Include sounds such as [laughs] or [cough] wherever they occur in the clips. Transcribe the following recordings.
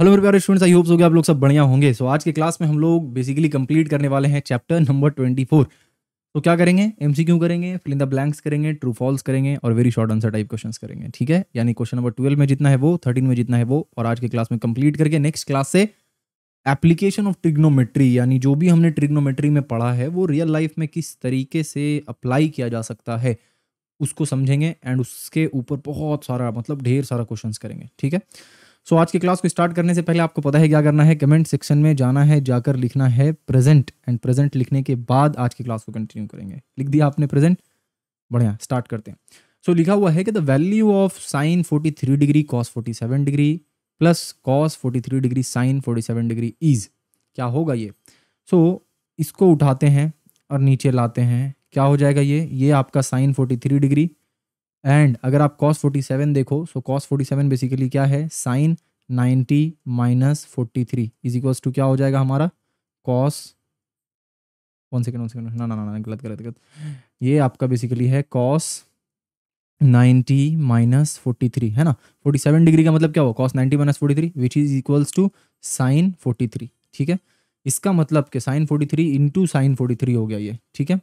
Hello मेरे प्यारे students I hopes हो गया आप लोग सब बढ़िया होंगे सो so, आज के क्लास में हम लोग बेसिकली कंप्लीट करने वाले हैं चैप्टर नंबर ट्वेंटी फोर तो क्या करेंगे एमसीक्यू करेंगे फिल इन द ब्लैंक्स करेंगे ट्रू फॉल्स करेंगे और very short answer type question करेंगे ठीक है यानी क्वेश्चन नंबर ट्वेल्व में जितना है वो थर्टीन में जितना है वो और आज के क्लास में कंप्लीट करके नेक्स्ट क्लास से एप्लीकेशन ऑफ ट्रिग्नोमेट्री यानी जो भी हमने ट्रिग्नोमेट्री में पढ़ा है वो रियल लाइफ में किस तरीके से अप्लाई किया जा सकता है उसको समझेंगे एंड उसके ऊपर बहुत सारा मतलब ढेर सारा क्वेश्चन करेंगे ठीक है सो so, आज की क्लास को स्टार्ट करने से पहले आपको पता है क्या करना है कमेंट सेक्शन में जाना है जाकर लिखना है प्रेजेंट एंड प्रेजेंट लिखने के बाद आज की क्लास को कंटिन्यू करेंगे लिख दिया आपने प्रेजेंट बढ़िया स्टार्ट करते हैं सो so, लिखा हुआ है कि the value of sine 43 degree cos 47 degree plus cos 43 degree sine 47 degree is क्या होगा ये सो so, इसको उठाते हैं और नीचे लाते हैं क्या हो जाएगा ये ये आपका साइन 43 डिग्री एंड अगर आप कॉस फोर्टी सेवन देखो so cos forty seven basically क्या है sine ninety minus forty three is equals to क्या हो जाएगा हमारा cos one second one second ना ना ना ना गलत गलत गलत ये आपका बेसिकली है cos ninety minus forty three है ना फोर्टी सेवन डिग्री का मतलब क्या हुआ cos ninety minus forty three which is equals to sine forty three ठीक है इसका मतलब कि sine 43 three into sine forty हो गया ये ठीक है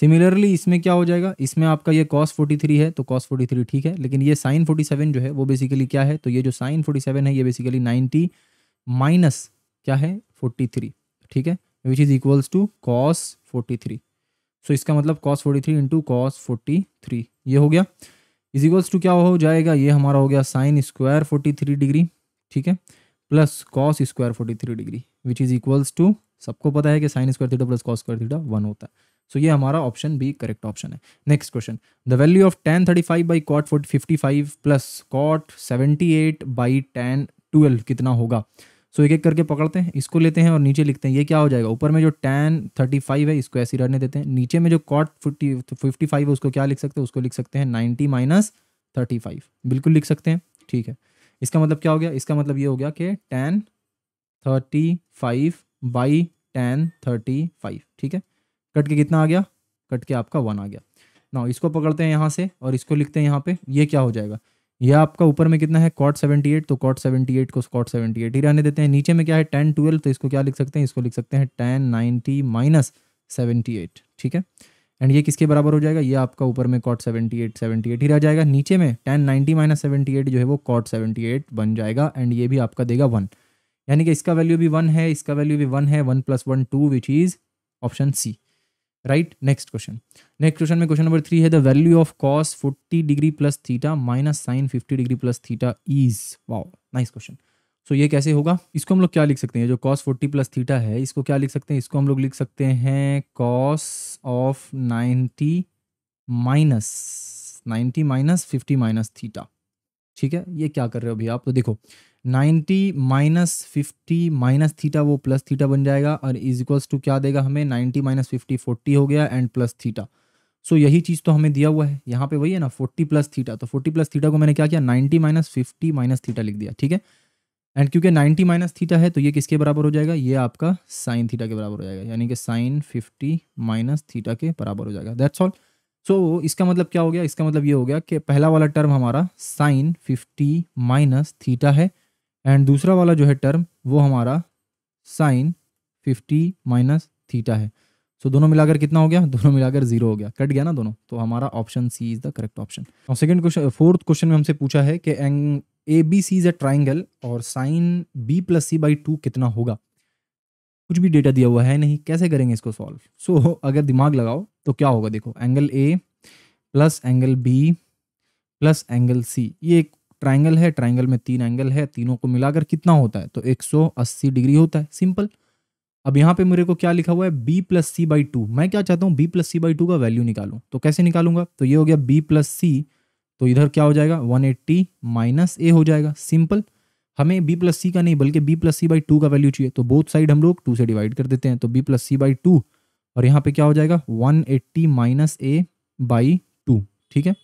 सिमिलरली इसमें क्या हो जाएगा इसमें आपका ये कॉस 43 है तो कॉस 43 ठीक है लेकिन ये साइन 47 जो है वो बेसिकली क्या है तो ये जो साइन 47 है ये बेसिकली 90 माइनस क्या है 43 ठीक है which is equals to cos 43 so इसका मतलब कॉस 43 थ्री इंटू कॉस फोर्टी ये हो गया इज इक्वल्स टू क्या हो जाएगा ये हमारा हो गया साइन स्क्वायर फोर्टी डिग्री ठीक है plus cos square forty degree which is equals to सबको पता है कि sine square theta plus cos square theta one होता है सो so, ये हमारा ऑप्शन बी करेक्ट ऑप्शन है next question the value of tan thirty five by cot forty fifty five plus cot seventy eight by tan twelve कितना होगा सो so, एक एक करके पकड़ते हैं इसको लेते हैं और नीचे लिखते हैं ये क्या हो जाएगा ऊपर में जो टेन थर्टी फाइव है इसको ऐसे ही रहने देते हैं नीचे में जो कॉट फिफ्टी फिफ्टी फाइव है उसको क्या लिख सकते हैं उसको लिख सकते हैं नाइन्टी माइनस थर्टी फाइव बिल्कुल लिख सकते हैं ठीक है इसका मतलब क्या हो गया इसका मतलब ये हो गया कि tan thirty five by tan thirty five ठीक है कट के कितना आ गया कट के आपका वन आ गया ना इसको पकड़ते हैं यहाँ से और इसको लिखते हैं यहाँ पे ये क्या हो जाएगा ये आपका ऊपर में कितना है कॉट सेवेंटी एट तो कॉट सेवेंटी एट को कॉट सेवेंटी एट ही रहने देते हैं नीचे में क्या है टेन ट्वेल्व तो इसको क्या लिख सकते हैं इसको लिख सकते हैं tan ninety minus seventy eight ठीक है एंड ये किसके बराबर हो जाएगा ये आपका ऊपर में cot seventy eight seventy eight ही रह जाएगा नीचे में tan ninety minus seventy eight जो है वो कॉट सेवेंटी एट बन जाएगा एंड ये भी आपका देगा वन यानी कि इसका वैल्यू भी वन है इसका वैल्यू भी वन है one plus one two which is option C right next question next question में क्वेश्चन नंबर थ्री है the value of cos forty degree plus theta minus sine fifty degree plus theta is wow nice question so ये कैसे होगा इसको हम लोग क्या लिख सकते हैं जो कॉस फोर्टी प्लस थीटा है इसको क्या लिख सकते हैं इसको हम लोग लिख सकते हैं cos of ninety minus ninety minus fifty minus theta ठीक है ये क्या कर रहे हो अभी आप तो देखो 90 माइनस फिफ्टी माइनस थीटा वो प्लस थीटा बन जाएगा और इज इक्वल्स टू क्या देगा हमें 90 माइनस फिफ्टी फोर्टी हो गया and plus theta so so, यही चीज़ तो हमें दिया हुआ है यहाँ पे वही है ना फोर्टी प्लस थीटा तो फोर्टी प्लस थीटा को मैंने क्या किया 90 माइनस फिफ्टी माइनस थीटा लिख दिया ठीक है एंड क्योंकि नाइन्टी माइनस थीटा है तो ये किसके बराबर हो जाएगा ये आपका साइन थीटा के बराबर हो जाएगा यानी कि साइन फिफ्टी माइनस थीटा के बराबर हो जाएगा दैट्स ऑल सो so, इसका मतलब क्या हो गया इसका मतलब ये हो गया कि पहला वाला टर्म हमारा साइन फिफ्टी माइनस थीटा है एंड दूसरा वाला जो है टर्म वो हमारा साइन फिफ्टी माइनस थीटा है सो so, दोनों मिलाकर कितना हो गया [laughs] दोनों मिलाकर जीरो हो गया कट गया ना दोनों तो हमारा option C is the correct option और सेकेंड क्वेश्चन फोर्थ क्वेश्चन में हमसे पूछा है कि angle A B C is a triangle और sine B plus C by two कितना होगा कुछ भी डेटा दिया हुआ है नहीं कैसे करेंगे इसको सॉल्व सो so, अगर दिमाग लगाओ तो क्या होगा देखो angle A plus angle B plus angle C ये एक ट्राइंगल है ट्राइंगल में तीन एंगल है तीनों को मिलाकर कितना होता है तो 180 डिग्री होता है सिंपल अब यहाँ पे मेरे को क्या लिखा हुआ है B plus C by two मैं क्या चाहता हूँ B plus C by two का वैल्यू निकालू तो कैसे निकालूंगा तो ये हो गया बी प्लस सी तो इधर क्या हो जाएगा वन एट्टी माइनस ए हो जाएगा सिंपल हमें बी प्लस सी का नहीं बल्कि B plus C by two का वैल्यू चाहिए तो बोथ साइड हम लोग टू से डिवाइड कर देते हैं तो B plus C by two और यहाँ पे क्या हो जाएगा one eighty minus A by two ठीक है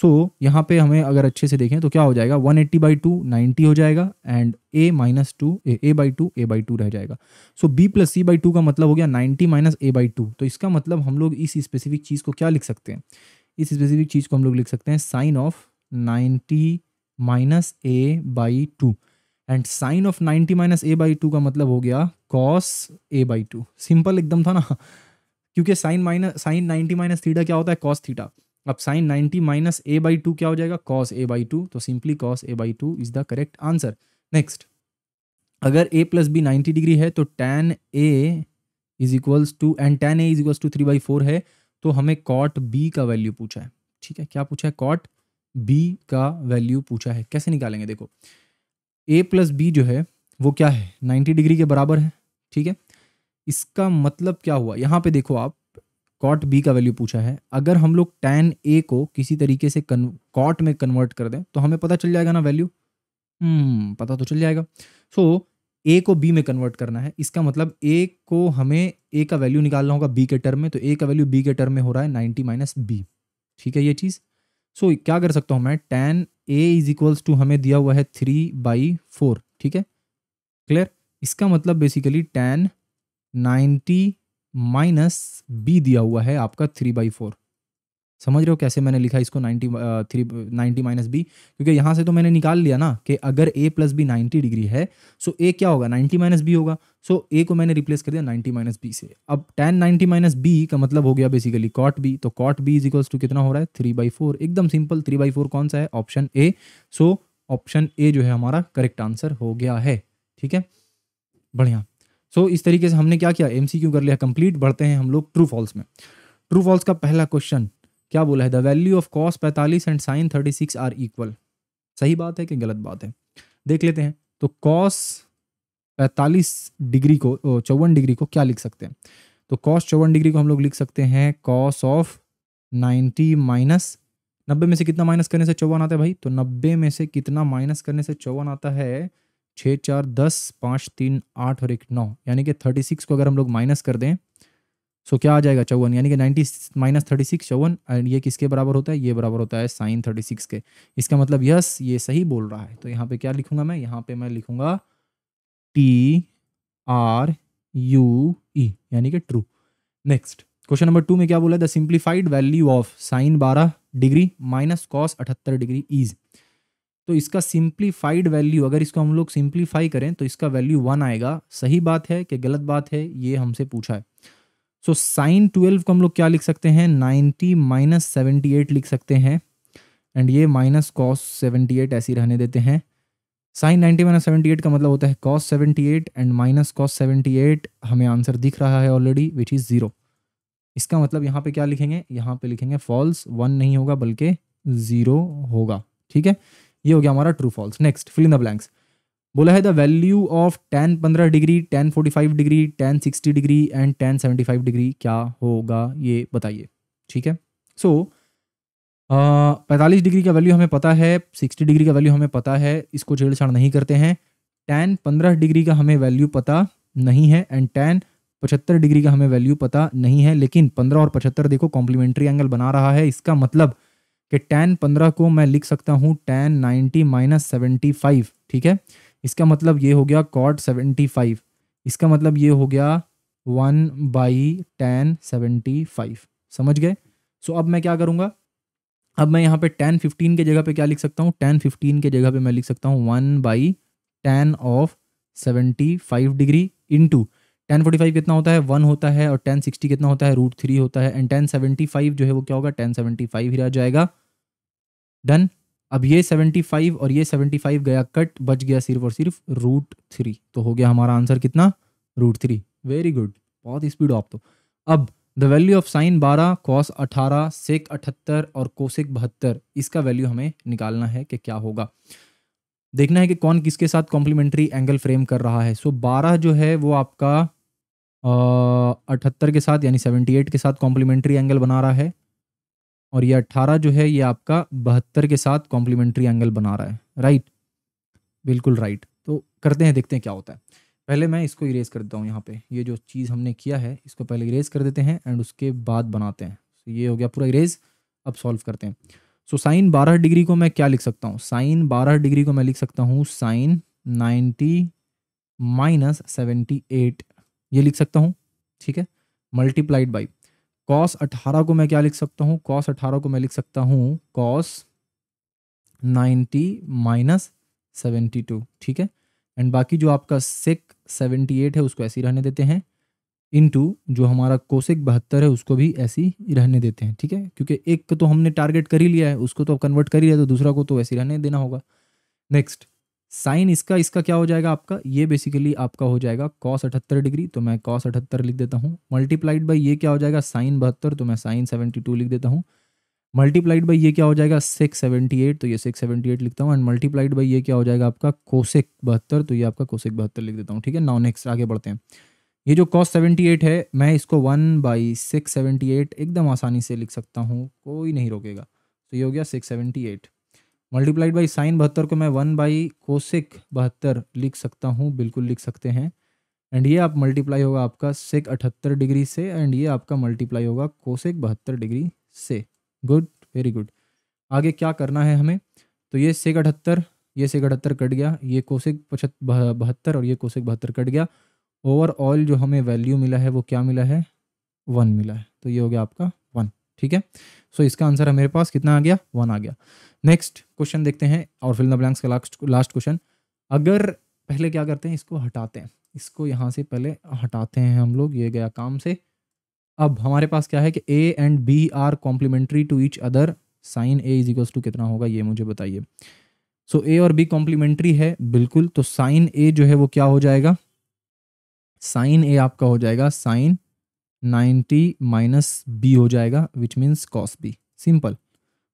सो so, यहाँ पे हमें अगर अच्छे से देखें तो क्या हो जाएगा one eighty by two ninety हो जाएगा and A minus two A by two A by two रह जाएगा so B plus C by two का मतलब हो गया ninety minus A by two तो इसका मतलब हम लोग इस स्पेसिफिक चीज़ को क्या लिख सकते हैं इस स्पेसिफिक चीज़ को हम लोग लिख सकते हैं sine of ninety minus A by two and sine of ninety minus A by two का मतलब हो गया cos A by two simple एकदम था ना क्योंकि sine minus sine ninety minus theta क्या होता है कॉस थीटा अब sine ninety minus A by two क्या हो जाएगा कॉस ए बाई टू तो simply cos A by two is the correct answer next अगर A plus B ninety degree है तो tan A is equals to and tan A is equals to three by four है तो हमें cot B का value पूछा है ठीक है क्या पूछा है कॉट बी का वैल्यू पूछा है कैसे निकालेंगे देखो ए प्लस बी जो है वो क्या है नाइन्टी डिग्री के बराबर है ठीक है इसका मतलब क्या हुआ यहाँ पे देखो आप कॉट बी का वैल्यू पूछा है अगर हम लोग टेन ए को किसी तरीके से कॉट में कन्वर्ट कर दें तो हमें पता चल जाएगा ना वैल्यू हम्म, पता तो चल जाएगा सो so, ए को बी में कन्वर्ट करना है इसका मतलब ए को हमें ए का वैल्यू निकालना होगा बी के टर्म में तो ए का वैल्यू बी के टर्म में हो रहा है नाइन्टी माइनस बी ठीक है ये चीज़ सो so, क्या कर सकता हूँ मैं tan A is equals to हमें दिया हुआ है थ्री बाई फोर ठीक है क्लियर इसका मतलब basically tan ninety minus B दिया हुआ है आपका थ्री बाई फोर समझ रहे हो कैसे मैंने लिखा इसको ninety three ninety minus B क्योंकि यहाँ से तो मैंने निकाल लिया ना कि अगर A plus B ninety degree है सो ए क्या होगा नाइन्टी माइनस बी होगा सो ए को मैंने रिप्लेस कर दिया नाइन्टी माइनस बी से अब टेन नाइन्टी माइनस बी का मतलब हो गया बेसिकली कॉट बी तो cot B is equals to कितना हो रहा है थ्री बाई फोर एकदम सिंपल थ्री बाई फोर कौन सा है option A so option A जो है हमारा करेक्ट आंसर हो गया है ठीक है बढ़िया सो so, इस तरीके से हमने क्या किया क्यू कर लिया कंप्लीट बढ़ते हैं हम लोग ट्रू फॉल्स में ट्रू फॉल्स का पहला क्वेश्चन क्या बोला है द वैल्यू ऑफ कॉस पैंतालीस and sine thirty six are equal सही बात है कि गलत बात है देख लेते हैं तो कॉस पैंतालीस डिग्री को चौवन डिग्री को क्या लिख सकते हैं तो कॉस चौवन डिग्री को हम लोग लिख सकते हैं कॉस ऑफ नाइन्टी माइनस नब्बे में से कितना माइनस करने से चौवन आता है भाई तो नब्बे में से कितना माइनस करने से चौवन आता है छः चार दस पाँच तीन आठ और एक नौ यानी कि थर्टी सिक्स को अगर हम लोग माइनस कर दें सो क्या आ जाएगा चौवन यानी कि नाइन्टी माइनस थर्टी सिक्स चौवन एंड ये किसके बराबर होता है ये बराबर होता है साइन थर्टी सिक्स के इसका मतलब यस ये सही बोल रहा है तो यहाँ पे क्या लिखूंगा मैं यहाँ पे मैं लिखूंगा टी आर यू ई यानी कि true next question number two में क्या बोला the simplified value of sine बारह डिग्री माइनस कॉस अठहत्तर डिग्री इज तो इसका सिंप्लीफाइड वैल्यू अगर इसको हम लोग सिंप्लीफाई करें तो इसका वैल्यू वन आएगा सही बात है कि गलत बात है ये हमसे पूछा है सो साइन ट्वेल्व को हम लोग क्या लिख सकते हैं नाइन्टी माइनस सेवेंटी एट लिख सकते हैं एंड ये माइनस कॉस सेवेंटी एट ऐसी रहने देते हैं sine ninety minus seventy eight का मतलब होता है cos seventy eight and minus cos seventy eight हमें आंसर दिख रहा है ऑलरेडी विच इज़ ज़ीरो इसका मतलब यहाँ पे क्या लिखेंगे यहाँ पे लिखेंगे फॉल्स वन नहीं होगा बल्कि ज़ीरो होगा ठीक है ये हो गया हमारा true false next fill in the blanks बोला है द वैल्यू ऑफ टेन पंद्रह degree tan forty five degree tan sixty degree and tan seventy five degree क्या होगा ये बताइए ठीक है सो पैंतालीस डिग्री का वैल्यू हमें पता है सिक्सटी डिग्री का वैल्यू हमें पता है इसको छेड़छाड़ नहीं करते हैं टेन पंद्रह डिग्री का हमें वैल्यू पता नहीं है एंड टेन पचहत्तर डिग्री का हमें वैल्यू पता नहीं है लेकिन पंद्रह और पचहत्तर देखो कॉम्प्लीमेंट्री एंगल बना रहा है इसका मतलब कि टेन पंद्रह को मैं लिख सकता हूँ tan ninety minus seventy five ठीक है इसका मतलब ये हो गया कॉट सेवेंटी फाइव इसका मतलब ये हो गया one by tan seventy five समझ गए सो अब मैं क्या करूँगा अब मैं यहाँ पे टेन फिफ्टीन के जगह पे क्या लिख सकता हूँ टेन फिफ्टीन के जगह पे मैं लिख सकता हूँ one by tan of seventy five degree into tan forty five कितना होता है वन होता है और टेन सिक्सटी कितना होता है रूट थ्री होता है एंड टेन सेवेंटी फाइव जो है वो क्या होगा टेन सेवेंटी फाइव ही रह जाएगा डन अब ये 75 और ये 75 गया कट बच गया सिर्फ और सिर्फ रूट थ्री तो हो गया हमारा आंसर कितना रूट थ्री वेरी गुड बहुत स्पीड आप तो अब द वैल्यू ऑफ साइन बारह कॉस अठारह सेक अठहत्तर और कोसेक बहत्तर इसका वैल्यू हमें निकालना है कि क्या होगा देखना है कि कौन किसके साथ कॉम्प्लीमेंट्री एंगल फ्रेम कर रहा है सो बारह जो है वो आपका अठहत्तर के साथ यानी सेवेंटी एट के साथ कॉम्प्लीमेंट्री एंगल बना रहा है और ये अट्ठारह जो है ये आपका बहत्तर के साथ कॉम्प्लीमेंट्री एंगल बना रहा है राइट बिल्कुल राइट तो करते हैं देखते हैं क्या होता है पहले मैं इसको इरेज कर देता हूँ यहाँ पे ये जो चीज़ हमने किया है इसको पहले इरेज कर देते हैं एंड उसके बाद बनाते हैं तो ये हो गया पूरा इरेज अब सॉल्व करते हैं सो साइन बारह डिग्री को मैं क्या लिख सकता हूँ साइन बारह डिग्री को मैं लिख सकता हूँ sine ninety minus seventy eight ये लिख सकता हूँ ठीक है मल्टीप्लाइड बाई कॉस अठारह को मैं क्या लिख सकता हूँ कॉस अठारह को मैं लिख सकता हूँ cos ninety minus seventy two ठीक है एंड बाकी जो आपका सेक सेवेंटी एट है उसको ऐसे ही रहने देते हैं इनटू जो हमारा कोसिक बहत्तर है उसको भी ऐसे ही रहने देते हैं ठीक है क्योंकि एक तो हमने टारगेट कर ही लिया है उसको तो कन्वर्ट कर ही लिया तो दूसरा को तो वैसे ही रहने देना होगा नेक्स्ट साइन इसका इसका क्या हो जाएगा आपका ये बेसिकली आपका हो जाएगा कॉस अठहत्तर डिग्री तो मैं कॉस अठहत्तर लिख देता हूँ मल्टीप्लाइड बाई ये क्या हो जाएगा साइन बहत्तर तो मैं साइन सेवेंटी टू लिख देता हूँ मल्टीप्लाइड बाई ये क्या हो जाएगा सिक्स सेवेंटी एट तो ये सिक्स सेवेंटी एट लिखता हूँ एंड मल्टीप्लाइड बाई ये क्या हो जाएगा आपका कोसिक बहत्तर तो ये आपका कोसिक बहत्तर लिख देता हूँ ठीक है नाउ नेक्स्ट आगे बढ़ते हैं ये जो कॉस सेवेंटी एट है मैं इसको one by six seventy eight एकदम आसानी से लिख सकता हूँ कोई नहीं रोकेगा तो ये हो गया six seventy eight multiplied by sine बहत्तर को मैं वन बाई कोसिक बहत्तर लिख सकता हूँ बिल्कुल लिख सकते हैं एंड ये आप मल्टीप्लाई होगा आपका सेक अठहत्तर डिग्री से एंड ये आपका मल्टीप्लाई होगा कोसिक बहत्तर डिग्री से गुड वेरी गुड आगे क्या करना है हमें तो ये सेक अठहत्तर ये सेक अठहत्तर कट गया ये कोसिक पचहत बहत्तर और ये कोसिक बहत्तर कट गया ओवरऑल जो हमें वैल्यू मिला है वो क्या मिला है वन मिला है तो ये हो गया आपका वन ठीक है सो so इसका आंसर मेरे पास कितना आ गया वन आ गया नेक्स्ट क्वेश्चन देखते हैं और फिल्म ब्लैंक्स का लास्ट लास्ट क्वेश्चन अगर पहले क्या करते हैं इसको हटाते हैं इसको यहाँ से पहले हटाते हैं हम लोग ये गया काम से अब हमारे पास क्या है कि A and B are complementary to each other sine A is equals to कितना होगा ये मुझे बताइए सो ए और बी कॉम्प्लीमेंट्री है बिल्कुल तो साइन ए जो है वो क्या हो जाएगा साइन ए आपका हो जाएगा साइन 90 माइनस बी हो जाएगा which means cos B simple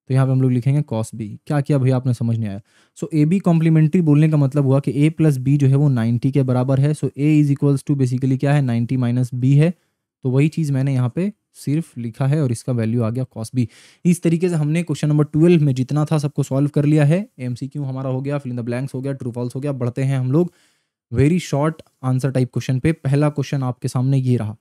तो यहाँ पे हम लोग लिखेंगे कॉस बी क्या किया भैया आपने समझ नहीं आया सो ए बी कॉम्प्लीमेंट्री बोलने का मतलब हुआ कि ए प्लस बी जो है वो नाइन्टी के बराबर है so A is equals to basically क्या है नाइन्टी माइनस बी है तो वही चीज़ मैंने यहाँ पे सिर्फ लिखा है और इसका वैल्यू आ गया कॉस बी इस तरीके से हमने क्वेश्चन नंबर ट्वेल्व में जितना था सबको सॉल्व कर लिया है एम हमारा हो गया फिल द ब्लैंक्स हो गया ट्रू फॉल्स हो गया बढ़ते हैं हम लोग very short answer type question पे पहला क्वेश्चन आपके सामने ये रहा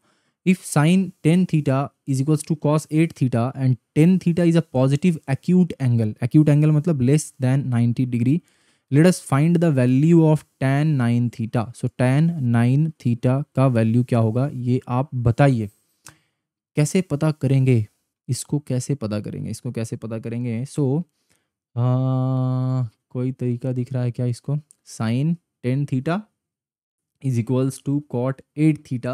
If sine 10 theta is equals to cos 8 theta and 10 theta is a positive acute angle, acute angle matlab less than 90 degree, let us find the value of tan 9 theta. So tan 9 theta ka value kya hoga ye aap bataiye kaise pata karenge isko kaise pata karenge isko kaise pata karenge so, uh, कोई तरीका दिख रहा है क्या इसको sine ten theta is equals to cot eight theta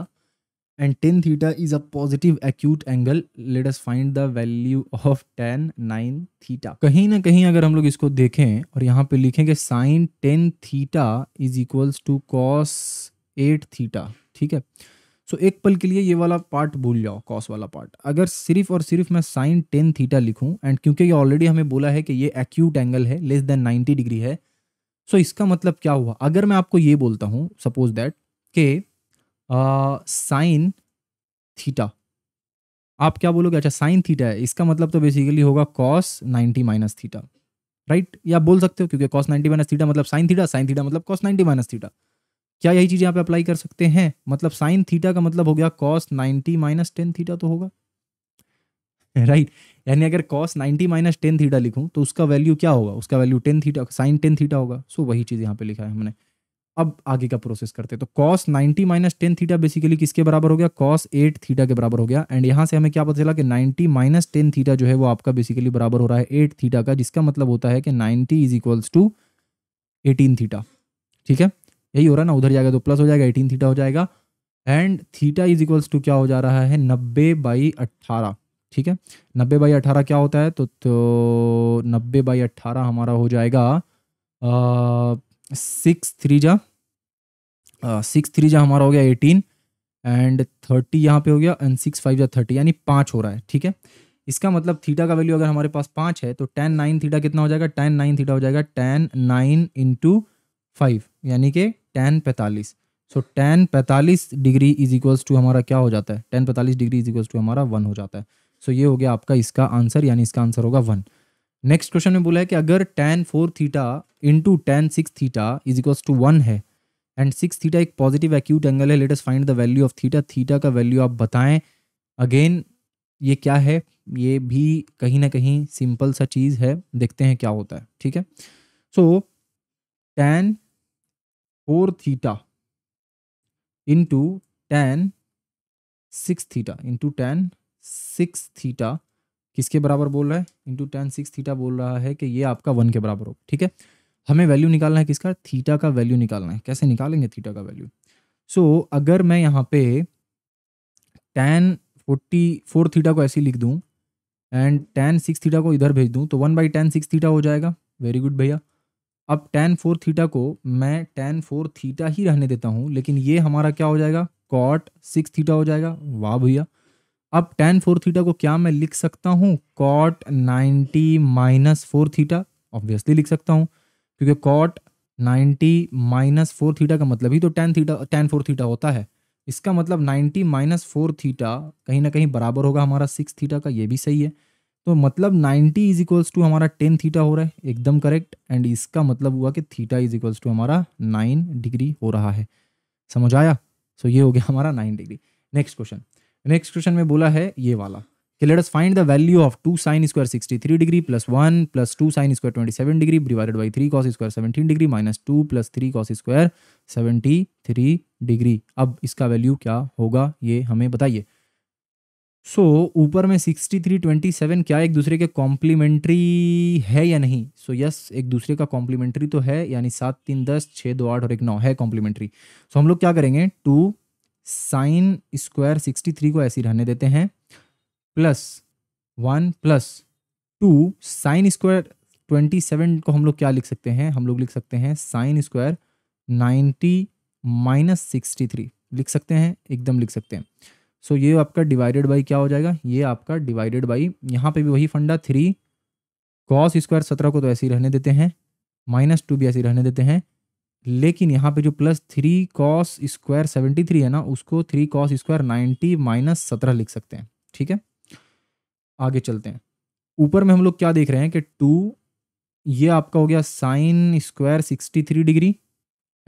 and 10 theta is a positive acute angle let us find the value of tan 9 theta कहीं ना कहीं अगर हम लोग इसको देखें और यहाँ पे लिखेंगे sine 10 theta is equals to cos 8 theta ठीक है सो so, एक पल के लिए ये वाला पार्ट भूल जाओ कॉस वाला पार्ट अगर सिर्फ और सिर्फ मैं साइन टेन थीटा लिखूं एंड क्योंकि ये ऑलरेडी हमें बोला है कि ये एक्यूट एंगल है लेस देन 90 डिग्री है सो so, इसका मतलब क्या हुआ अगर मैं आपको ये बोलता हूँ सपोज दैट कि साइन थीटा आप क्या बोलोगे अच्छा साइन थीटा है इसका मतलब तो बेसिकली होगा cos ninety minus theta right या बोल सकते हो क्योंकि कॉस नाइन्टी माइनस थीटा मतलब साइन थीटा साइन थीटा मतलब कॉस नाइन्टी माइनस थीटा क्या यही चीज़ यहाँ पे अप्लाई कर सकते हैं मतलब साइन थीटा का मतलब हो गया cos ninety minus ten theta तो होगा राइट [laughs] यानी अगर cos ninety minus ten theta लिखूँ तो उसका वैल्यू क्या होगा उसका value ten theta sine ten theta होगा सो वही चीज़ यहाँ पे लिखा है हमने अब आगे का प्रोसेस करते हैं तो cos 90 minus ten theta basically किसके बराबर हो गया कॉस 8 थीटा के बराबर हो गया एंड यहां से हमें क्या पता चला कि 90 माइनस टेन थीटा जो है वो आपका बेसिकली बराबर हो रहा है 8 थीटा का जिसका मतलब होता है कि 90 is equals to eighteen theta ठीक है यही हो रहा है ना उधर जाएगा तो प्लस हो जाएगा एटीन थीटा हो जाएगा and theta is equals to क्या हो जा रहा है नब्बे बाई अट्ठारह ठीक है नब्बे बाई अट्ठारह क्या होता है तो, तो नब्बे बाई अट्ठारह हमारा हो जाएगा सिक्स थ्री जा सिक्स थ्री जहाँ हमारा हो गया एटीन एंड थर्टी यहाँ पे हो गया एंड सिक्स फाइव या थर्टी यानी पाँच हो रहा है ठीक है इसका मतलब थीटा का वैल्यू अगर हमारे पास पाँच है तो टेन नाइन थीटा कितना हो जाएगा टेन नाइन थीटा हो जाएगा टेन नाइन इंटू फाइव यानी कि टेन पैंतालीस सो टेन पैंतालीस डिग्री इज इक्वल्स टू हमारा क्या हो जाता है टेन पैंतालीस डिग्री इज इक्वल्स टू हमारा वन हो जाता है सो so, ये हो गया आपका इसका आंसर यानी इसका आंसर होगा वन नेक्स्ट क्वेश्चन में बोला है कि अगर tan four theta into tan six theta is equals to one है एंड सिक्स थीटा एक पॉजिटिव एक्यूट एंगल है let's find the value of theta theta का वैल्यू आप बताएं अगेन ये क्या है ये भी कहीं ना कहीं सिंपल सा चीज़ है देखते हैं क्या होता है ठीक है so tan four theta into tan six theta into tan six theta किसके बराबर बोल रहा है इंटू टेन सिक्स थीटा बोल रहा है कि ये आपका वन के बराबर हो ठीक है हमें वैल्यू निकालना है किसका थीटा का वैल्यू निकालना है कैसे निकालेंगे थीटा का वैल्यू सो so, अगर मैं यहाँ पे टेन फोर्टी फोर थीटा को ऐसे लिख दूँ एंड टेन सिक्स थीटा को इधर भेज दूँ तो one by tan six theta हो जाएगा वेरी गुड भैया अब टेन फोर थीटा को मैं टेन फोर थीटा ही रहने देता हूँ लेकिन ये हमारा क्या हो जाएगा कॉट सिक्स थीटा हो जाएगा वाह भैया अब टेन फोर थीटा को क्या मैं लिख सकता हूँ cot ninety minus four theta obviously लिख सकता हूँ क्योंकि कॉट 90 माइनस फोर थीटा का मतलब ही तो ten theta tan four theta होता है इसका मतलब 90 माइनस फोर थीटा कहीं ना कहीं बराबर होगा हमारा सिक्स थीटा का ये भी सही है तो मतलब 90 इज इक्वल्स टू हमारा टेन थीटा हो रहा है एकदम करेक्ट एंड इसका मतलब हुआ कि थीटा इज इक्वल्स टू हमारा नाइन डिग्री हो रहा है समझ आया सो so ये हो गया हमारा nine degree next question next question में बोला है ये वाला कि let us find the value of two sine square sixty three degree plus one plus two sine square twenty seven degree divided by three cos square seventeen degree minus two plus three cos square seventy three degree अब इसका value क्या होगा ये हमें बताइए सो so, ऊपर में sixty three twenty seven क्या एक दूसरे के कॉम्प्लीमेंट्री है या नहीं सो so, यस yes, एक दूसरे का कॉम्प्लीमेंट्री तो है यानी सात तीन दस छः दो आठ और एक नौ है कॉम्प्लीमेंट्री सो so, हम लोग क्या करेंगे two sine square sixty three को ऐसे रहने देते हैं plus one plus two sine square twenty seven को हम लोग क्या लिख सकते हैं हम लोग लिख सकते हैं sine square ninety minus sixty three लिख सकते हैं एकदम लिख सकते हैं सो so, ये आपका डिवाइडेड बाई क्या हो जाएगा ये आपका डिवाइडेड बाई यहाँ पे भी वही फंडा थ्री कॉस स्क्वायर सत्रह को तो ऐसे ही रहने देते हैं माइनस टू भी ऐसे ही रहने देते हैं लेकिन यहाँ पे जो plus three cos square seventy three है ना उसको three cos square ninety minus सत्रह लिख सकते हैं ठीक है आगे चलते हैं ऊपर में हम लोग क्या देख रहे हैं कि टू ये आपका हो गया sine square sixty three degree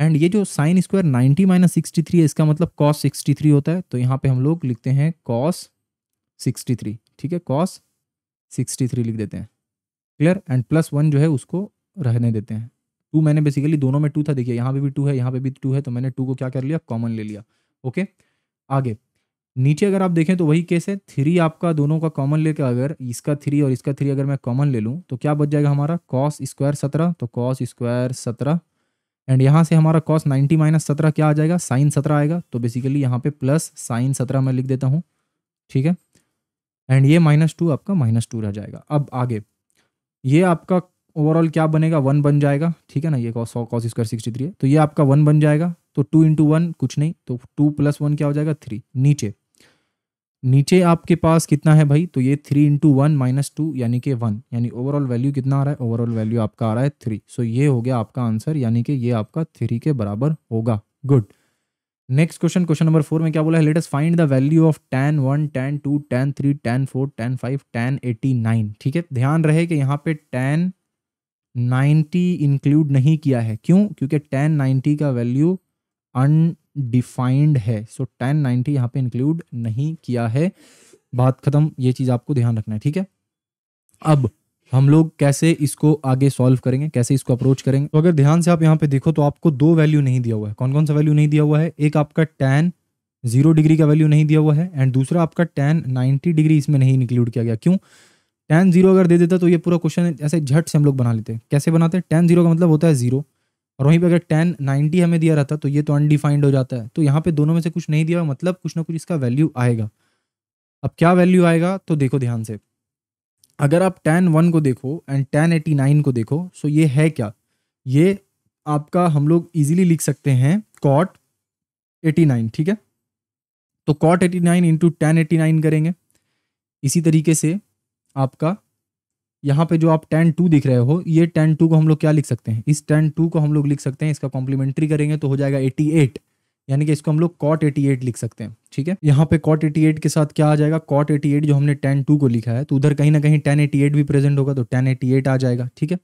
and ये जो sine square ninety minus sixty three है इसका मतलब कॉस सिक्सटी थ्री होता है तो यहाँ पे हम लोग लिखते हैं कॉस सिक्सटी थ्री ठीक है कॉस सिक्सटी थ्री लिख देते हैं क्लियर एंड प्लस वन जो है उसको रहने देते हैं टू मैंने बेसिकली दोनों में टू था देखिए यहाँ पे भी टू है यहाँ पे भी टू है तो मैंने टू को क्या कर लिया कॉमन ले लिया ओके आगे नीचे अगर आप देखें तो वही केस है थ्री आपका दोनों का कॉमन लेकर अगर इसका थ्री और इसका थ्री अगर मैं कॉमन ले लूँ तो क्या बच जाएगा हमारा कॉस स्क्वायर सत्रह तो कॉस स्क्वायर सत्रह एंड यहाँ से हमारा कॉस नाइन्टी माइनस सत्रह क्या आ जाएगा साइन सत्रह आएगा तो बेसिकली यहाँ पे प्लस साइन सत्रह मैं लिख देता हूँ ठीक है एंड ये माइनस टू आपका माइनस टू रह जाएगा अब आगे ये आपका ओवरऑल क्या बनेगा वन बन जाएगा ठीक है ना ये सौ कॉस स्क्वायर सिक्सटी थ्री है तो ये आपका वन बन जाएगा तो टू इंटू वन कुछ नहीं तो टू प्लस वन क्या हो जाएगा थ्री नीचे नीचे आपके पास कितना है भाई तो ये three into one minus two यानी कि वन यानी ओवरऑल वैल्यू कितना आ रहा है ओवरऑल वैल्यू आपका आ रहा है थ्री सो ये हो गया आपका आंसर यानी कि ये आपका थ्री के बराबर होगा good next question question number four में क्या बोला है let's find the value of tan one tan two tan three tan four tan five tan eighty nine ठीक है ध्यान रहे कि यहाँ पे टेन नाइन्टी इंक्लूड नहीं किया है क्यों क्योंकि टेन नाइन्टी का वैल्यू अन डिफाइंड है सो टेन नाइन्टी यहाँ पे इंक्लूड नहीं किया है बात खत्म ये चीज़ आपको ध्यान रखना है ठीक है अब हम लोग कैसे इसको आगे सॉल्व करेंगे कैसे इसको अप्रोच करेंगे तो अगर ध्यान से आप यहाँ पे देखो तो आपको दो वैल्यू नहीं दिया हुआ है कौन कौन सा वैल्यू नहीं दिया हुआ है एक आपका टेन जीरो डिग्री का वैल्यू नहीं दिया हुआ है एंड दूसरा आपका टेन नाइन्टी डिग्री इसमें नहीं इंक्लूड किया गया क्यों टेन जीरो अगर दे देता तो ये पूरा क्वेश्चन ऐसे झट से हम लोग बना लेते हैं कैसे बनाते हैं टेन जीरो का मतलब होता है जीरो और वहीं पे अगर टेन नाइन्टी हमें दिया रहता तो ये तो अनडिफाइंड हो जाता है तो यहाँ पे दोनों में से कुछ नहीं दिया मतलब कुछ ना कुछ इसका वैल्यू आएगा अब क्या वैल्यू आएगा तो देखो ध्यान से अगर आप टेन वन को देखो एंड टेन एटी नाइन को देखो सो ये है क्या ये आपका हम लोग इजीली लिख सकते हैं कॉट एटी नाइन ठीक है तो cot eighty nine into tan eighty nine करेंगे इसी तरीके से आपका यहाँ पे जो आप टेन टू दिख रहे हो ये टेन टू को हम लोग क्या लिख सकते हैं इस टेन टू को हम लोग लिख सकते हैं इसका कॉम्प्लीमेंट्री करेंगे तो हो जाएगा एटी एट यानी कि इसको हम लोग कॉट एटी एट लिख सकते हैं ठीक है यहाँ पे कॉट एटी एट के साथ क्या आ जाएगा कॉट एटी एट जो हमने टेन टू को लिखा है तो उधर कहीं ना कहीं टेन एटी एट भी प्रेजेंट होगा तो टेन एटी एट आ जाएगा ठीक है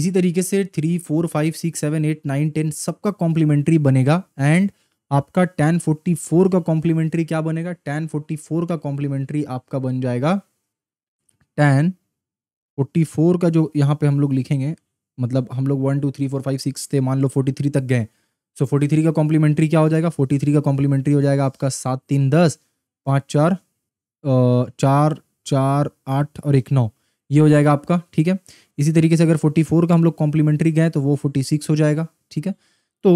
इसी तरीके से three four five six seven eight nine ten सबका कॉम्प्लीमेंट्री बनेगा एंड आपका टेन फोर्टी फोर का कॉम्प्लीमेंट्री क्या बनेगा टेन फोर्टी फोर का कॉम्प्लीमेंट्री आपका बन जाएगा टेन फोर्टी फोर का जो यहाँ पे हम लोग लिखेंगे मतलब हम लोग one two three four five six थे मान लो फोर्टी थ्री तक गए सो फोर्टी थ्री का कॉम्प्लीमेंट्री क्या हो जाएगा फोर्टी थ्री का कॉम्प्लीमेंट्री हो जाएगा आपका सात तीन दस पाँच चार चार चार आठ और एक नौ ये हो जाएगा आपका ठीक है इसी तरीके से अगर फोर्टी फोर का हम लोग कॉम्प्लीमेंट्री गए तो वो फोर्टी सिक्स हो जाएगा ठीक है तो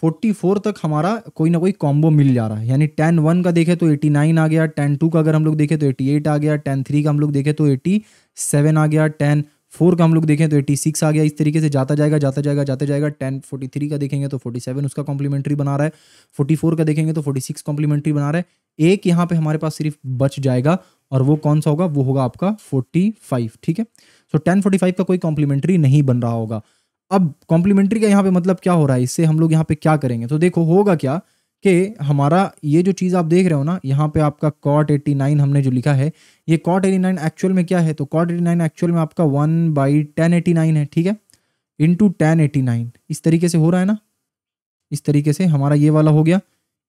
फोर्टी फोर तक हमारा कोई ना कोई कॉम्बो मिल जा रहा है यानी टेन वन का देखे तो एटी नाइन आ गया टेन टू का अगर हम लोग देखें तो एटी एट आ गया टेन थ्री का हम लोग देखें तो एटी सेवन आ गया टेन फोर का हम लोग देखें तो एटी सिक्स आ गया इस तरीके से जाता जाएगा जाता जाएगा जाता जाएगा टेन फोर्टी थ्री का देखेंगे तो फोर्टी सेवन उसका कॉम्प्लीमेंट्री बना रहा है फोर्टी फोर का देखेंगे तो फोर्टी सिक्स कॉम्प्लीमेंट्री बना रहा है एक यहाँ पे हमारे पास सिर्फ बच जाएगा और वो कौन सा होगा वो होगा आपका फोर्टी फाइव ठीक है सो टेन फोर्टी फाइव का कोई कॉम्प्लीमेंट्री नहीं बन रहा होगा अब कॉम्प्लीमेंट्री का यहाँ पे मतलब क्या हो रहा है इससे हम लोग यहाँ पे क्या करेंगे तो देखो होगा क्या कि हमारा ये जो चीज़ आप देख रहे हो ना यहाँ पे आपका कॉट 89 हमने जो लिखा है ये कॉट 89 एक्चुअल में क्या है तो कॉट 89 एक्चुअल में आपका one by tan eighty nine है ठीक है इंटू टेन एटी नाइन इस तरीके से हो रहा है ना इस तरीके से हमारा ये वाला हो गया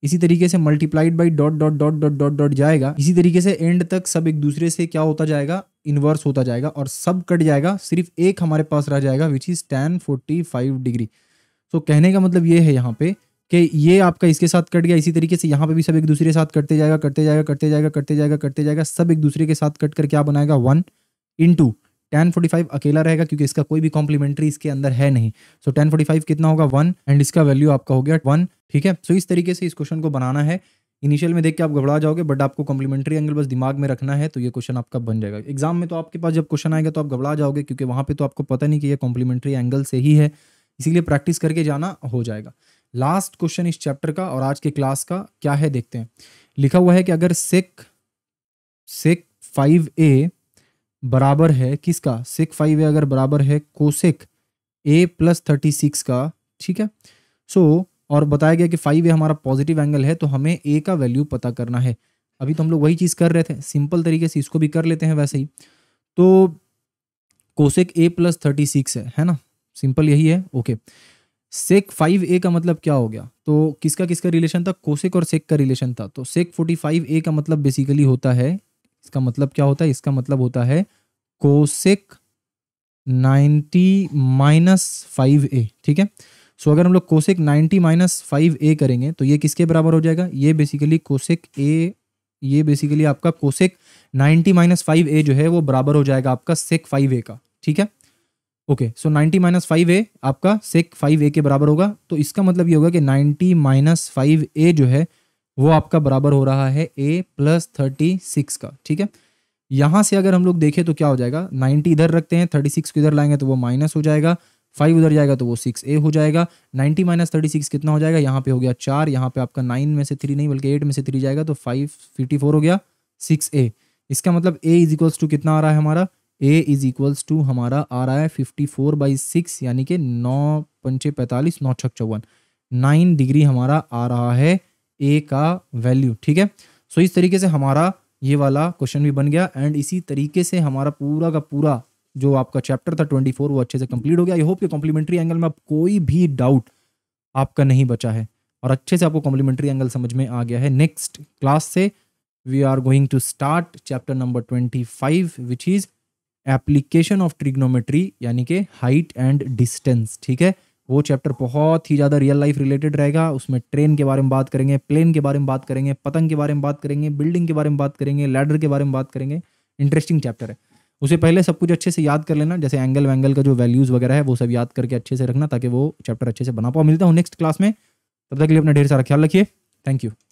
इसी तरीके से multiplied by dot dot dot dot dot dot जाएगा इसी तरीके से एंड तक सब एक दूसरे से क्या होता जाएगा इन्वर्स होता जाएगा और सब कट जाएगा सिर्फ एक हमारे पास रह जाएगा which is tan forty five degree तो कहने का मतलब ये है यहाँ पे कि ये आपका इसके साथ कट गया इसी तरीके से यहाँ पे भी सब एक दूसरे के साथ कटते जाएगा कटते जाएगा कटते जाएगा कटते जाएगा कटते जाएगा सब एक दूसरे के साथ कट कर क्या बनाएगा one into tan forty five अकेला रहेगा क्योंकि इसका कोई भी कॉम्प्लीमेंट्री इसके अंदर है नहीं सो टेन फोर्टी फाइव कितना होगा वन एंड इसका वैल्यू आपका हो गया वन ठीक है सो so, इस तरीके से इस क्वेश्चन को बनाना है इनिशियल में देख के आप घबरा जाओगे बट आपको कॉम्प्लीमेंट्री एंगल बस दिमाग में रखना है तो ये क्वेश्चन आपका बन जाएगा एग्जाम में तो आपके पास जब क्वेश्चन आएगा तो आप घबरा जाओगे क्योंकि वहाँ पे तो आपको पता नहीं कि ये कॉम्प्लीमेंट्री एंगल से ही है इसीलिए प्रैक्टिस करके जाना हो जाएगा लास्ट क्वेश्चन इस चैप्टर का और आज के क्लास का क्या है देखते हैं लिखा हुआ है कि अगर सेक सेक फाइव ए बराबर है किसका सेक फाइव ए अगर बराबर है cosec A plus thirty six का ठीक है सो so, और बताया गया कि फाइव ए हमारा पॉजिटिव एंगल है तो हमें ए का वैल्यू पता करना है अभी तो हम लोग वही चीज़ कर रहे थे सिंपल तरीके से इसको भी कर लेते हैं वैसे ही तो cosec A plus thirty six है है ना सिंपल यही है ओके सेक फाइव ए का मतलब क्या हो गया तो किसका किसका रिलेशन था कोसेक और सेक का रिलेशन था तो सेक फोर्टी फाइव ए का मतलब बेसिकली होता है इसका मतलब क्या होता है इसका मतलब होता है cosec ninety minus five A ठीक है सो अगर हम लोग कोसेक 90 माइनस फाइव ए करेंगे तो ये किसके बराबर हो जाएगा ये बेसिकली कोसेक ए ये बेसिकली आपका कोसेक 90 माइनस फाइव ए जो है वो बराबर हो जाएगा आपका सेक फाइव ए का ठीक है okay so 90 minus five A आपका सेक फाइव ए के बराबर होगा तो इसका मतलब ये होगा कि 90 माइनस फाइव ए जो है वो आपका बराबर हो रहा है ए प्लस थर्टी सिक्स का ठीक है यहाँ से अगर हम लोग देखें तो क्या हो जाएगा 90 इधर रखते हैं 36 को इधर लाएंगे तो वो माइनस हो जाएगा फाइव उधर जाएगा तो वो सिक्स ए हो जाएगा नाइन्टी माइनस थर्टी सिक्स कितना हो जाएगा यहाँ पे हो गया चार यहाँ पे आपका नाइन में से थ्री नहीं बल्कि एट में से थ्री जाएगा तो फाइव फिफ्टी फोर हो गया सिक्स ए इसका मतलब ए इज इक्वल्स टू कितना आ रहा है हमारा ए इज इक्वल्स टू हमारा आ रहा है फिफ्टी फोर बाई सिक्स यानी कि नौ पंचे पैंतालीस नौ छक चौवन नाइन डिग्री हमारा आ रहा है ए का वैल्यू ठीक है सो so, इस तरीके से हमारा ये वाला क्वेश्चन भी बन गया एंड इसी तरीके से हमारा पूरा का पूरा जो आपका चैप्टर था ट्वेंटी फोर वो अच्छे से कंप्लीट हो गया आई होप कि कॉम्प्लीमेंट्री एंगल में आप कोई भी डाउट आपका नहीं बचा है और अच्छे से आपको कॉम्प्लीमेंट्री एंगल समझ में आ गया है नेक्स्ट क्लास से we are going to start chapter number twenty five which is application of trigonometry यानी कि हाइट एंड डिस्टेंस ठीक है वो चैप्टर बहुत ही ज़्यादा रियल लाइफ रिलेटेड रहेगा उसमें ट्रेन के बारे में बात करेंगे प्लेन के बारे में बात करेंगे पतंग के बारे में बात करेंगे बिल्डिंग के बारे में बात करेंगे लैडर के बारे में बात करेंगे इंटरेस्टिंग चैप्टर है उसे पहले सब कुछ अच्छे से याद कर लेना जैसे एंगल वैंगल का जो वैल्यूज़ वगैरह है वो सब याद करके अच्छे से रखना ताकि वो चैप्टर अच्छे से बना पाओ मिलता हूँ नेक्स्ट क्लास में तब तक के लिए अपना ढेर सारा ख्याल रखिए थैंक यू